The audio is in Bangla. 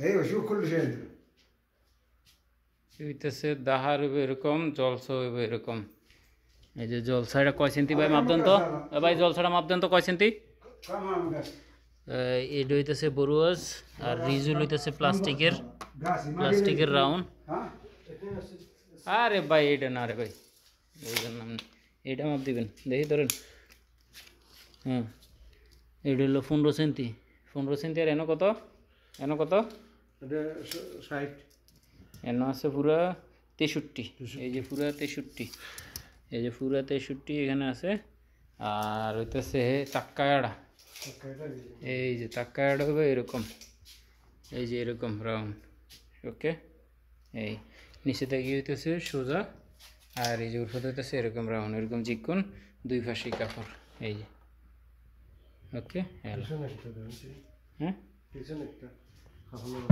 ايوه شوف كل شيء عنده হইতেছে এরকম এই যে জলসাটা কয় সেন্টি ভাই মাপদান তো ভাই জলসাটা মাপদান তো কয় সেন্টি এটা হইতেছে বরুয়াস আর রিজুল হইতেছে প্লাস্টিকের প্লাস্টিকের রাউন্ড হ্যাঁ? আরে ভাই এটা না রে ভাই এইটার এটা মাপ দিবেন দেখি ধরেন হ্যাঁ এটা হলো পনেরো সেন্টি পনেরো সেন্টি আর এনে কত এন কত এন আছে পুরা তেষট্টি এই যে পুরা তেষট্টি এই যে পুরা তেষট্টি এখানে আছে আর হইতেছে চাক্কায়াড়া এই যে চাক্কায়াড়া হবে এরকম এই যে এরকম রাউন্ড ওকে এই নিচে থেকে হইতেছে সোজা আর এই যে উর্ফত হইতেছে এরকম রাউন্ড এরকম চিকন দুই ফাঁসি কাপড় এই যে ওকে হ্যাঁ कैसे लगता है